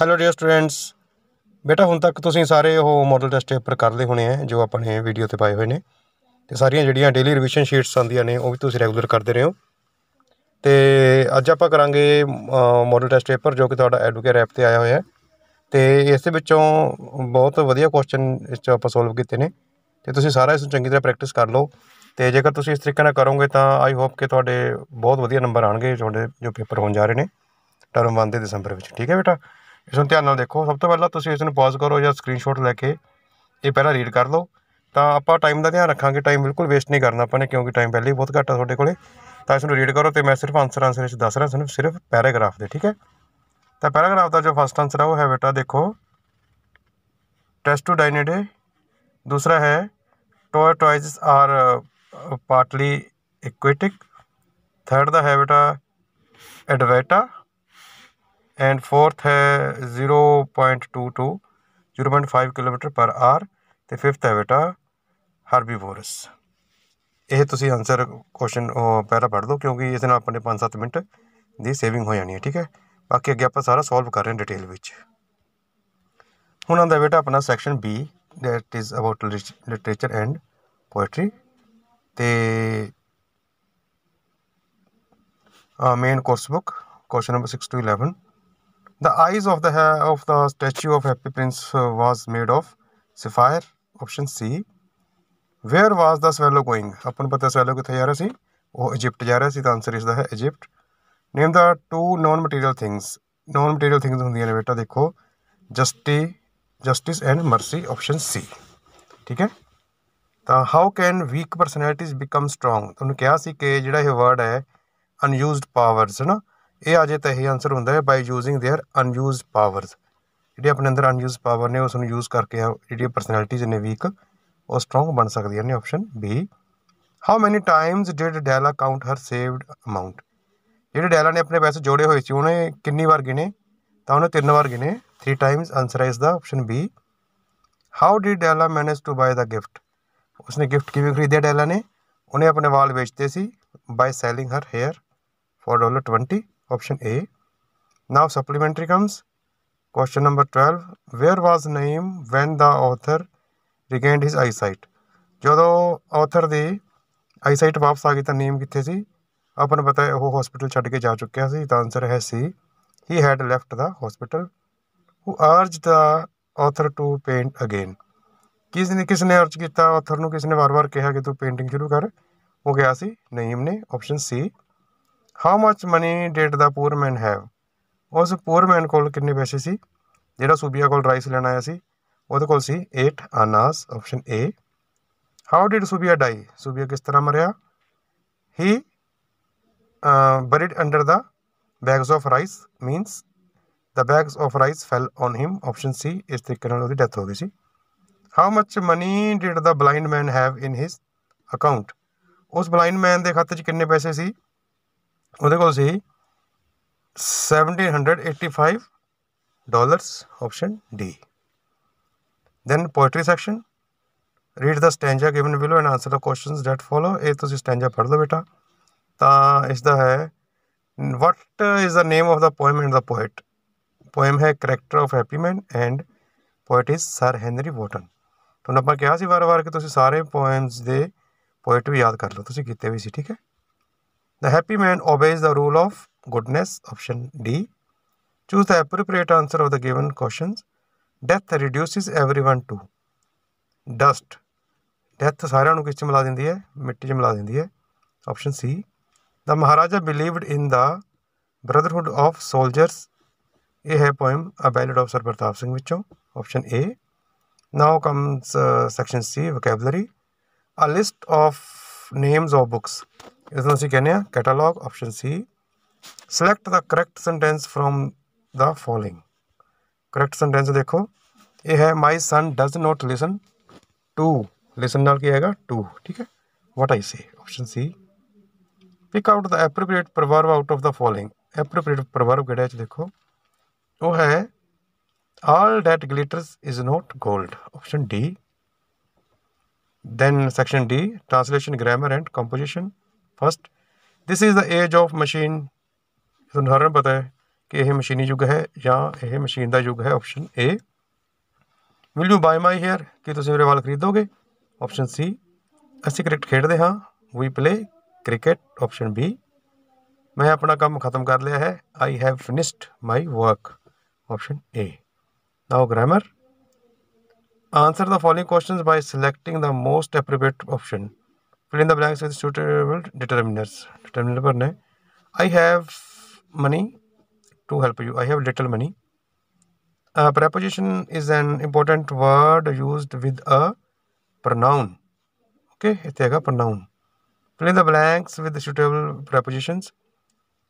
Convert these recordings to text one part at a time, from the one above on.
Hello dear students ਬੇਟਾ ਹੁਣ ਤੱਕ ਤੁਸੀਂ ਸਾਰੇ ਉਹ ਮਾਡਲ ਟੈਸਟ ਪੇਪਰ ਕਰ ਲਏ ਹੋਣੇ ਆ ਜੋ ਆਪਾਂ ਨੇ ਵੀਡੀਓ ਤੇ ਪਾਏ ਹੋਏ ਨੇ ਤੇ ਸਾਰੀਆਂ ਜਿਹੜੀਆਂ ਡੇਲੀ ਰਿਵੀਜ਼ਨ ਸ਼ੀਟਸ ਆਉਂਦੀਆਂ ਨੇ ਉਹ ਵੀ ਤੁਸੀਂ ਰੈਗੂਲਰ ਕਰਦੇ ਰਹੋ ਤੇ ਅੱਜ ਆਪਾਂ ਕਰਾਂਗੇ ਮਾਡਲ ਟੈਸਟ ਪੇਪਰ ਜੋ ਕਿ ਤੁਹਾਡਾ ਐਡਵੋਕੇਟ ਐਪ ਤੇ ਆਇਆ ਹੋਇਆ ਹੈ ਤੇ ਇਸ ਦੇ ਵਿੱਚੋਂ ਬਹੁਤ ਵਧੀਆ ਕੁਐਸਚਨ ਇਸ ਚ ਆਪਾਂ ਸੋਲਵ ਕੀਤੇ ਨੇ ਤੇ ਤੁਸੀਂ ਸਾਰਾ ਇਸ ਨੂੰ ਚੰਗੀ ਤਰ੍ਹਾਂ ਪ੍ਰੈਕਟਿਸ ਕਰ ਲਓ ਤੇ ਜੇਕਰ ਤੁਸੀਂ ਇਸ ਤਰੀਕੇ ਨਾਲ ਕਰੋਗੇ ਤਾਂ ਆਈ ਹੋਪ ਕਿ ਤੁਹਾਡੇ ਬਹੁਤ ਵਧੀਆ ਨੰਬਰ ਆਣਗੇ ਤੁਹਾਡੇ ਜੋ ਪੇਪਰ ਹੋਣ ਜਾ ਰਹੇ ਨੇ ਟਰਮ 1 ਦੇ ਦਸੰਬਰ ਵਿੱਚ ਠੀਕ ਹੈ ਬੇਟਾ ਇਸ ਨੂੰ ਧਿਆਨ ਨਾਲ ਦੇਖੋ ਸਭ ਤੋਂ ਪਹਿਲਾਂ ਤੁਸੀਂ ਇਸ ਨੂੰ ਪਾਜ਼ ਕਰੋ ਜਾਂ ਸਕਰੀਨਸ਼ਾਟ ਲੈ ਕੇ ਇਹ ਪਹਿਲਾਂ ਰੀਡ ਕਰ ਲਓ ਤਾਂ ਆਪਾਂ ਟਾਈਮ ਦਾ ਧਿਆਨ ਰੱਖਾਂਗੇ ਟਾਈਮ ਬਿਲਕੁਲ ਵੇਸਟ ਨਹੀਂ ਕਰਨਾ ਆਪਾਂ ਨੇ ਕਿਉਂਕਿ ਟਾਈਮ ਪਹਿਲੇ ਹੀ ਬਹੁਤ ਘੱਟ ਆ ਤੁਹਾਡੇ ਕੋਲੇ ਤਾਂ ਇਸ ਨੂੰ ਰੀਡ ਕਰੋ ਤੇ ਮੈਂ ਸਿਰਫ ਆਨਸਰ ਆਨਸਰ ਵਿੱਚ ਦੱਸ ਰਿਹਾ ਤੁਹਾਨੂੰ ਸਿਰਫ ਪੈਰਾਗ੍ਰਾਫ ਦੇ ਠੀਕ ਹੈ ਤਾਂ ਪੈਰਾਗ੍ਰਾਫ ਦਾ ਜੋ ਫਸਟ ਆਨਸਰ ਆ ਉਹ ਹੈ ਬੇਟਾ ਦੇਖੋ ਦੂਸਰਾ ਹੈ toy toys are partly aquatic third ਦਾ ਹੈ ਬੇਟਾ ਐਡਵੈਟਾ एंड फोर्थ है 0.22 0.5 ਕਿਲੋਮੀਟਰ ਪਰ ਆਰ ਤੇ ਫਿਫਥ ਹੈ ਬੇਟਾ ਹਰਬੀਵੋਰਸ ਇਹ ਤੁਸੀਂ ਆਨਸਰ ਕੁਐਸਚਨ ਪਹਿਲਾਂ ਪੜ੍ਹ ਲਓ ਕਿਉਂਕਿ ਇਸ ਨਾਲ ਆਪਣੇ 5-7 ਮਿੰਟ ਦੀ ਸੇਵਿੰਗ ਹੋ ਜਾਣੀ ਹੈ ਠੀਕ ਹੈ ਬਾਕੀ ਅੱਗੇ ਆਪਾਂ ਸਾਰਾ ਸੋਲਵ ਕਰ ਰਹੇ ਹਾਂ ਡਿਟੇਲ ਵਿੱਚ ਹੁਣ ਆਂਦਾ ਬੇਟਾ ਆਪਣਾ section B that is about literature and poetry ਤੇ ਆ main course book question number 6 to 11 The eyes of the of the statue of Happy Prince was made of sapphire. Option C. Where was the swallow going? अपन pata swallow कितने ja raha si oh Egypt ja raha si The answer is the Egypt. Name the two non-material things. Non-material things होंगी ने beta dekho Justice, justice and mercy. Option C. theek hai ta how can weak personalities become strong tonu kya si ke ਜਿਹੜਾ he word hai unused powers ਹੈ ਨਾ ਇਹ ਅਜੇ ਤਾਂ ਇਹ answer ਹੁੰਦਾ ਹੈ by using their unused powers ਜਿਹੜੇ ਆਪਣੇ ਅੰਦਰ ਅਨਯੂਜ਼ਡ ਪਾਵਰ ਨੇ ਉਸ ਨੂੰ ਯੂਜ਼ ਕਰਕੇ ਜਿਹੜੀ ਪਰਸਨੈਲਿਟੀ ਨੇ ਵੀਕ ਉਹ ਸਟਰੋਂਗ ਬਣ ਸਕਦੀਆਂ ਨੇ option B how many times did Della count her saved amount ਜਿਹੜੇ ਡੈਲਾ ਨੇ ਆਪਣੇ ਪੈਸੇ ਜੋੜੇ ਹੋਏ ਸੀ ਉਹਨੇ ਕਿੰਨੀ ਵਾਰ ਗਿਨੇ ਤਾਂ ਉਹਨੇ ਤਿੰਨ ਵਾਰ ਗਿਨੇ 3 ਟਾਈਮਸ ਆਨਸਰ ਹੈ ਇਸ ਦਾ option B how did Della manage to buy the gift ਉਸਨੇ ਗਿਫਟ ਕਿਵੇਂ ਖਰੀਦਿਆ ਡੈਲਾ ਨੇ ਉਹਨੇ ਆਪਣੇ ਵਾਲ ਵੇਚਦੇ ਸੀ by selling her hair dollar $20 option A. Now supplementary comes. Question number 12. Where was name when the author regained his eyesight? ਜਦੋਂ author ਦੀ ਆਈਸਾਈਟ ਵਾਪਸ ਆ ਗਈ ਤਾਂ ਨੇਮ ਕਿੱਥੇ ਸੀ ਆਪਾਂ ਨੂੰ ਪਤਾ ਹੈ ਉਹ ਹਸਪੀਟਲ ਛੱਡ ਕੇ ਜਾ ਚੁੱਕਿਆ ਸੀ ਤਾਂ ਆਨਸਰ ਹੈ C he had left the hospital who urged the author to paint again ਕਿਸ ਨੇ ਕਿਸ ਨੇ ਅਰਜ ਕੀਤਾ author ਨੂੰ ਕਿਸ ਨੇ ਵਾਰ-ਵਾਰ ਕਿਹਾ ਕਿ ਤੂੰ ਪੇਂਟਿੰਗ ਸ਼ੁਰੂ ਕਰ ਉਹ ਗਿਆ ਸੀ ਨਈਮ ਨੇ option C how much money did the poor man have ਉਸ ਪੂਰ ਮੈਨ ਕੋਲ ਕਿੰਨੇ ਪੈਸੇ ਸੀ ਜਿਹੜਾ ਸੂਬੀਆ ਕੋਲ ਰਾਈਸ ਲੈਣ ਆਇਆ ਸੀ ਉਹਦੇ ਕੋਲ ਸੀ 8 annas option A how did Subbiah die Subbiah ਕਿਸ ਤਰ੍ਹਾਂ ਮਰਿਆ he buried under the bags of rice means the bags of rice fell on him option c ਇਸ ਤਰੀਕੇ ਨਾਲ ਉਹਦੀ ਡੈਥ ਹੋ ਗਈ ਸੀ how much money did the blind man have in his account ਉਸ ਬਲਾਈਂਡ ਮੈਨ ਦੇ ਖਾਤੇ 'ਚ ਕਿੰਨੇ ਪੈਸੇ ਸੀ ਉਹਦੇ ਕੋਲ ਸੀ 1785 dollars option D then poetry section read the stanza given below and answer the questions that follow ਇਹ ਤੁਸੀਂ ਸਟੈਂਜਾ ਪੜ੍ਹ ਲਓ ਬੇਟਾ ਤਾਂ ਇਸ ਦਾ ਹੈ what is the name of the poem and the poet poem ਹੈ character of happy man and poet is sir henry wotton ਤੁਹਾਨੂੰ ਆਪਾਂ ਕਿਹਾ ਸੀ ਵਾਰ-ਵਾਰ ਕਿ ਤੁਸੀਂ ਸਾਰੇ ਪੋਇਮਸ ਦੇ ਪੋਇਟ ਵੀ ਯਾਦ ਕਰ ਲਓ ਤੁਸੀਂ ਕੀਤੇ ਵੀ ਸੀ ਠੀਕ ਹੈ The happy man obeys the rule of goodness. Option D. Choose the appropriate answer of the given questions. Death reduces everyone to dust. Death ਸਾਰਿਆਂ ਨੂੰ ਕਿਸ 'ਚ ਮਿਲਾ ਦਿੰਦੀ ਹੈ ਮਿੱਟੀ 'ਚ ਮਿਲਾ ਦਿੰਦੀ ਹੈ option C the maharaja believed in the brotherhood of soldiers ਇਹ ਹੈ poem a ballad of Sir Pratap Singh ਵਿੱਚੋਂ option A now comes section C vocabulary a list of names of books is C ಕೆನ್ಯ catalogue option C select the correct sentence from the following correct sentence देखो ये है my son does not listen to listen नाल की आएगा to ठीक है what आई से option C pick out the appropriate proverb out of the following appropriate proverb केड़ा देखो वो है all that glitters is not gold option D then section D translation grammar and composition first this is the age of machine उदाहरण पता है कि यह मशीनी युग है या यह मशीन का युग है option A will you buy my hair कि तुम मेरे वाल खरीदोगे ऑप्शन सी असं क्रिकेट खेडते हाँ we play cricket option B मैं अपना काम खत्म कर लिया है I have finished my work option A now grammar answer the following question by selecting the most appropriate option fill in the blanks with suitable determiners determiner भरना है I have money to help you I have little money a uh, preposition is an important word used with a pronoun okay it is a pronoun fill in the blanks with the suitable prepositions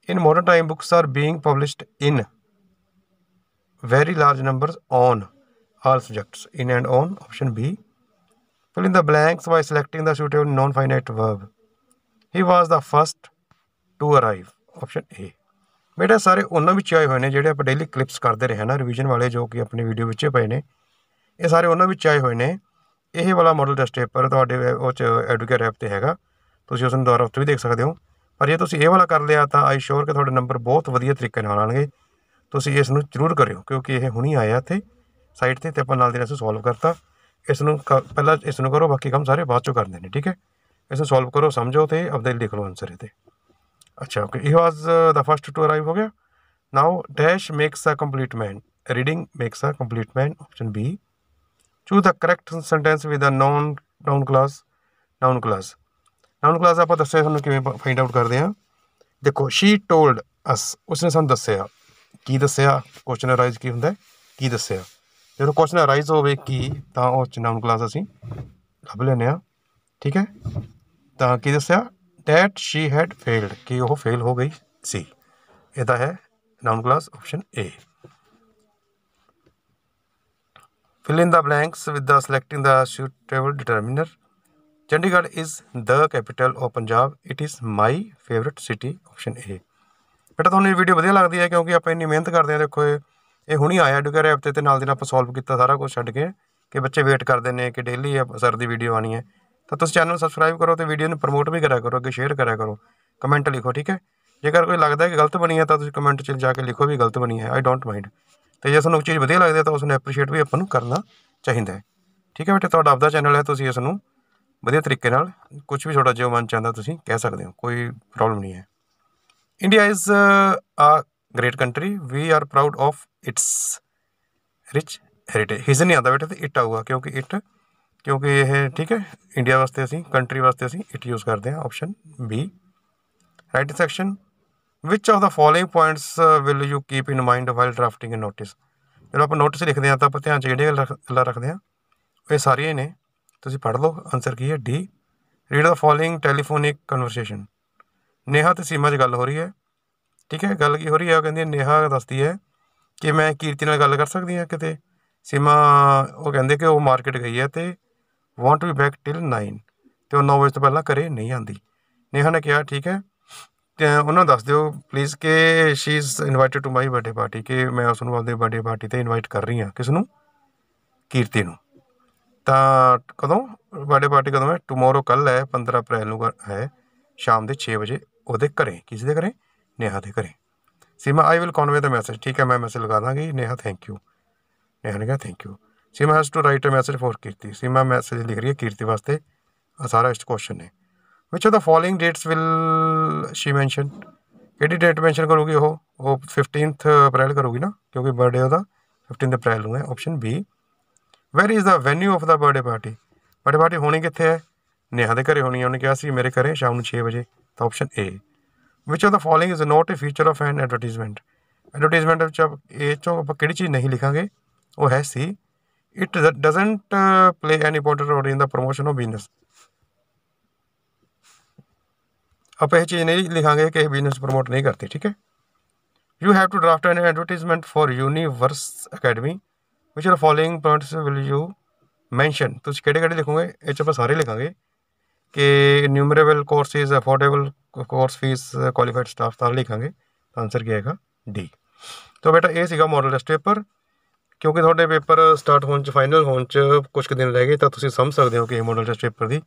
in modern time books are being published in very large numbers on all subjects in and on option b Fill in the blanks by selecting the suitable non-finite verb. He was the first to arrive. Option A. ਬੇਟਾ ਸਾਰੇ ਉਹਨਾਂ ਵਿੱਚ ਆਏ ਹੋਏ ਨੇ ਜਿਹੜੇ ਆਪਾਂ daily clips ਕਰਦੇ ਰਹੇ ਨਾ ਰਿਵੀਜ਼ਨ ਵਾਲੇ ਜੋ ਕਿ ਆਪਣੀ ਵੀਡੀਓ ਵਿੱਚ ਪਏ ਨੇ ਇਹ ਸਾਰੇ ਉਹਨਾਂ ਵਿੱਚ ਆਏ ਹੋਏ ਨੇ ਇਹ ਵਾਲਾ ਮਾਡਲ ਟੈਸਟ ਪੇਪਰ ਤੁਹਾਡੇ ਉਹ ਚ ਐਡੂਕੇਟ ਐਪ ਤੇ ਹੈਗਾ ਤੁਸੀਂ ਉਸ ਨੂੰ ਦੁਬਾਰਾ ਉੱਥੇ ਵੀ ਦੇਖ ਸਕਦੇ ਹੋ ਪਰ ਜੇ ਤੁਸੀਂ ਇਹ ਵਾਲਾ ਕਰ ਲਿਆ ਤਾਂ ਆਈ ਸ਼ੋਰ ਕਿ ਤੁਹਾਡੇ ਨੰਬਰ ਬਹੁਤ ਵਧੀਆ ਤਰੀਕੇ ਨਾਲ ਆਣਗੇ ਤੁਸੀਂ ਇਸ ਨੂੰ ਜ਼ਰੂਰ ਕਰਿਓ ਕਿਉਂਕਿ ਇਹ ਹੁਣੀ ਆਇਆ ਇੱਥੇ ਸਾਈਟ ਤੇ ਤੇ ਆਪਾਂ ਨਾਲ ਦੇ ਨਾਲ ਸੋਲਵ ਕਰਤਾ ਇਸ ਨੂੰ ਪਹਿਲਾਂ ਇਸ ਨੂੰ ਕਰੋ ਬਾਕੀ ਕੰਮ ਸਾਰੇ ਬਾਅਦ ਚੋਂ ਕਰਦੇ ਨੇ ਠੀਕ ਹੈ ਇਸ ਨੂੰ ਸੋਲਵ ਕਰੋ ਸਮਝੋ ਤੇ ਆਪਦੇ ਲਿਖ ਲਓ ਆਨਸਰ ਇਹਦੇ ਅੱਛਾ ਓਕੇ ਇਹ was the first to arrive ਹੋ ਗਿਆ now dash makes a complete man reading makes a complete man option B choose the correct sentence with a noun noun class noun class noun class ਆਪਾਂ ਦੱਸਿਆ ਤੁਹਾਨੂੰ ਕਿਵੇਂ find out ਕਰਦੇ ਆ ਦੇਖੋ Shri told ਅਸ ਉਸਨੇ ਸਾਨੂੰ ਦੱਸਿਆ ਕੀ ਦੱਸਿਆ ਕੁਐਸਚਨ ਅਰਾਈਜ਼ ਕੀ ਹੁੰਦਾ ਕੀ ਦੱਸਿਆ ਜਦੋਂ ਕੁਐਸਚਨ ਅਰਾਈਜ਼ ਹੋਵੇ ਕਿ ਤਾਂ ਉਹ ਚਨਾਉਨ ਕਲਾਸ ਅਸੀਂ ਲੱਭ ਲੈਨੇ ਆ ਠੀਕ ਹੈ ਤਾਂ ਕੀ ਦੱਸਿਆ ਥੈਟ ਸ਼ੀ ਹੈਡ ਫੇਲਡ ਕਿ ਉਹ ਫੇਲ ਹੋ ਗਈ ਸੀ ਇਹਦਾ ਹੈ noun class option A fill in the blanks with the selecting the suitable determiner Chandigarh is the capital of Punjab it is my favourite city option A ਬੇਟਾ ਤੁਹਾਨੂੰ ਇਹ ਵੀਡੀਓ ਵਧੀਆ ਲੱਗਦੀ ਹੈ ਕਿਉਂਕਿ ਆਪਾਂ ਇੰਨੀ ਮਿਹਨਤ ਕਰਦੇ ਆ ਦੇਖੋ ਇਹ ਇਹ ਹੁਣੀ ਆਇਆ ਐਡੂਕੇਅਰ ਐਪ ਤੇ ਤੇ ਨਾਲ ਦੇ ਨਾਲ ਆਪਾਂ ਸੋਲਵ ਕੀਤਾ ਸਾਰਾ ਕੁਝ ਛੱਡ ਕੇ ਕਿ ਬੱਚੇ ਵੇਟ ਕਰਦੇ ਨੇ ਕਿ ਡੇਲੀ ਸਰ ਦੀ ਵੀਡੀਓ ਆਣੀ ਹੈ ਤਾਂ ਤੁਸੀਂ ਚੈਨਲ ਸਬਸਕ੍ਰਾਈਬ ਕਰੋ ਤੇ ਵੀਡੀਓ ਨੂੰ ਪ੍ਰਮੋਟ ਵੀ ਕਰਿਆ ਕਰੋ ਅੱਗੇ ਸ਼ੇਅਰ ਕਰਿਆ ਕਰੋ ਕਮੈਂਟ ਲਿਖੋ ਠੀਕ ਹੈ ਜੇਕਰ ਕੋਈ ਲੱਗਦਾ ਹੈ ਕਿ ਗਲਤ ਬਣੀ ਹੈ ਤਾਂ ਤੁਸੀਂ ਕਮੈਂਟ 'ਚ ਜਾ ਕੇ ਲਿਖੋ ਵੀ ਗਲਤ ਬਣੀ ਹੈ ਆਈ ਡੋਂਟ ਮਾਈਂਡ ਤੇ ਜੇ ਤੁਹਾਨੂੰ ਕੋਈ ਚੀਜ਼ ਵਧੀਆ ਲੱਗਦੀ ਹੈ ਤਾਂ ਉਸ ਨੂੰ ਐਪਰੀਸ਼ੀਏਟ ਵੀ ਆਪਾਂ ਨੂੰ ਕਰਨਾ ਚਾਹੀਦਾ ਹੈ ਠੀਕ ਹੈ ਬੇਟੇ ਤੁਹਾਡਾ ਆਪਦਾ ਚੈਨਲ ਹੈ ਤੁਸੀਂ ਇਸ ਨੂੰ ਵਧੀਆ ਤਰੀਕੇ ਨਾਲ ਕੁਝ ਵੀ ਤੁਹਾਡਾ ਜੋ ਮਨ ਚਾਹੁੰਦਾ ਤੁਸੀਂ ਕਹਿ ਸਕਦੇ ਹੋ ਕੋਈ ਪ੍ਰੋਬਲਮ ਨਹੀਂ ਹੈ India is a great country we are proud of its rich heritage his ਨਹੀਂ ਆਦਾ ਬੇਟਾ ਤੇ ਇਟ ਆਊਗਾ ਕਿਉਂਕਿ ਇਟ ਕਿਉਂਕਿ ਇਹ ਠੀਕ ਹੈ ਇੰਡੀਆ ਵਾਸਤੇ ਅਸੀਂ ਕੰਟਰੀ ਵਾਸਤੇ ਅਸੀਂ ਇਟ ਯੂਜ਼ ਕਰਦੇ ਹਾਂ option B write section which of the following points will you keep in mind while drafting a notice ਜੇ ਆਪਾਂ ਨੋਟਿਸ ਲਿਖਦੇ ਹਾਂ ਤਾਂ ਆਪਾਂ ਧਿਆਨ ਚ ਜਿਹੜੇ ਗੱਲਾਂ ਰੱਖਦੇ ਹਾਂ ਇਹ ਸਾਰੀਆਂ ਨੇ ਤੁਸੀਂ ਪੜ੍ਹ ਲਓ ਆਨਸਰ ਕੀ ਹੈ D read the following telephonic conversation Neha ਤੇ ਸੀਮਾ 'ਚ ਗੱਲ ਹੋ ਰਹੀ ਹੈ ਠੀਕ ਹੈ ਗੱਲ ਕੀ ਹੋ ਰਹੀ ਹੈ ਉਹ ਕਹਿੰਦੀ ਨੇਹਾ ਦੱਸਦੀ ਹੈ ਕਿ ਮੈਂ ਕੀਰਤੀ ਨਾਲ ਗੱਲ ਕਰ ਸਕਦੀ ਹਾਂ ਕਿਤੇ ਸੀਮਾ ਉਹ ਕਹਿੰਦੇ ਕਿ ਉਹ ਮਾਰਕੀਟ ਗਈ ਹੈ ਤੇ want to be back till 9 ਤੇ ਉਹ 9 ਵਜੇ ਤੋਂ ਪਹਿਲਾਂ ਘਰੇ ਨਹੀਂ ਆਂਦੀ ਨੇਹਾ ਨੇ ਕਿਹਾ ਠੀਕ ਹੈ ਤੇ ਉਹਨਾਂ ਦੱਸ ਦਿਓ ਪਲੀਜ਼ ਕਿ she is invited to my birthday party ਕਿ ਮੈਂ ਉਸ ਨੂੰ ਆਪਣੇ ਬਰਥਡੇ ਪਾਰਟੀ ਤੇ ਇਨਵਾਈਟ ਕਰ ਰਹੀ ਹਾਂ ਕਿਸ ਨੂੰ ਕੀਰਤੀ ਨੂੰ ਤਾਂ ਕਦੋਂ ਬਰਥਡੇ ਪਾਰਟੀ ਕਦੋਂ ਹੈ ਟੁਮਾਰੋ ਕੱਲ ਹੈ 15 ਅਪ੍ਰੈਲ ਨੂੰ ਹੈ ਸ਼ਾਮ ਦੇ 6 ਵਜੇ ਉਹਦੇ ਘਰੇ ਕਿਸੇ ਦੇ ਘਰੇ ਨੇਹਾ ਦੇ ਘਰੇ Seema I will convey the message ਠੀਕ ਹੈ ਮੈਂ ਮੈਸੇਜ ਲਗਾ ਦਾਂਗੀ ਨੇਹਾ ਥੈਂਕ ਯੂ ਨੇਹਾ ਨੇ ਕਿਹਾ thank you Seema has to write a message for Kirti Seema message ਲਿਖ ਰਹੀ ਹੈ ਕੀਰਤੀ ਵਾਸਤੇ ਆ ਸਾਰਾ ਇਸ ਕੁਐਸਚਨ ਹੈ which of the following dates will she mention ਕਿਹੜੀ ਡੇਟ ਮੈਂਸ਼ਨ ਕਰੂਗੀ ਉਹ ਉਹ 15th ਅਪ੍ਰੈਲ ਕਰੂਗੀ ਨਾ ਕਿਉਂਕਿ ਬਰਥਡੇ ਉਹਦਾ 15th ਅਪ੍ਰੈਲ ਨੂੰ ਹੈ option B where is the venue of the birthday party birthday party ਹੋਣੀ ਕਿੱਥੇ ਹੈ ਨੇਹਾ ਦੇ ਘਰੇ ਹੋਣੀ ਹੈ ਉਹਨੇ ਕਿਹਾ ਸੀ ਮੇਰੇ ਘਰੇ ਸ਼ਾਮ ਨੂੰ 6 ਵਜੇ ਤਾਂ option A which of the following is not a feature of an advertisement advertisement आप कि चीज़ नहीं लिखा वो है C it doesn't play an important role in the promotion of business आप यह चीज़ नहीं लिखा कि बिजनेस प्रमोट नहीं करते ठीक है you have to draft an advertisement for Universe Academy which are following point will you mention तुम कि लिखोगे ये आप सारे लिखा कि numerable courses affordable course fees qualified staff ਤਾਂ ਲਿਖਾਂਗੇ ਤਾਂ ਆਨਸਰ ਕੀ ਆਏਗਾ ਡੀ ਤਾਂ ਬੇਟਾ ਇਹ ਸੀਗਾ ਮੋਡਲ ਟੈਸਟ ਪੇਪਰ ਕਿਉਂਕਿ ਤੁਹਾਡੇ ਪੇਪਰ ਸਟਾਰਟ ਹੋਣ ਚ ਫਾਈਨਲ ਹੋਣ ਚ ਕੁਝ ਦਿਨ ਰਹਿ ਗਏ ਤਾਂ ਤੁਸੀਂ ਸਮਝ ਸਕਦੇ ਹੋ ਕਿ ਇਹ ਮੋਡਲ ਟੈਸਟ ਪੇਪਰ ਦੀ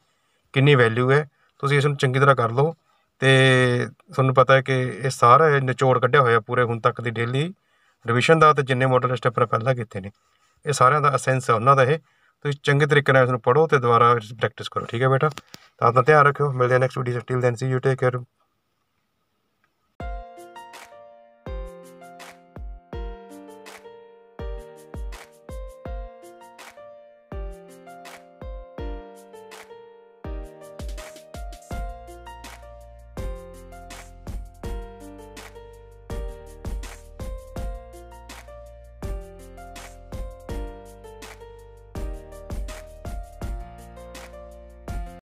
ਕਿੰਨੀ ਵੈਲਿਊ ਹੈ ਤੁਸੀਂ ਇਸ ਨੂੰ ਚੰਗੀ ਤਰ੍ਹਾਂ ਕਰ ਲਓ ਤੇ ਤੁਹਾਨੂੰ ਪਤਾ ਹੈ ਕਿ ਇਹ ਸਾਰਾ ਨਿਚੋੜ ਕੱਢਿਆ ਹੋਇਆ ਪੂਰੇ ਹੁਣ ਤੱਕ ਦੀ ਡੇਲੀ ਰਿਵੀਜ਼ਨ ਦਾ ਤੇ ਜਿੰਨੇ ਮੋਡਲ ਟੈਸਟ ਪੇਪਰ ਪਹਿਲਾਂ ਕੀਤੇ ਨੇ ਇਹ ਸਾਰਿਆਂ ਦਾ ਅਸੈਂਸ ਹੈ ਉਹਨਾਂ ਦਾ ਇਹ ਤੁਸੀਂ ਚੰਗੇ ਤਰੀਕੇ ਨਾਲ ਇਸ ਨੂੰ ਪੜੋ ਤੇ ਦੁਬਾਰਾ ਪ੍ਰੈਕਟਿਸ ਕਰੋ ਠੀਕ ਹੈ ਬੇਟਾ ਤਾਂ ਆਪਣਾ ਧਿਆਨ ਰੱਖਿਓ ਮਿਲਦੇ ਆ next video still then see you take care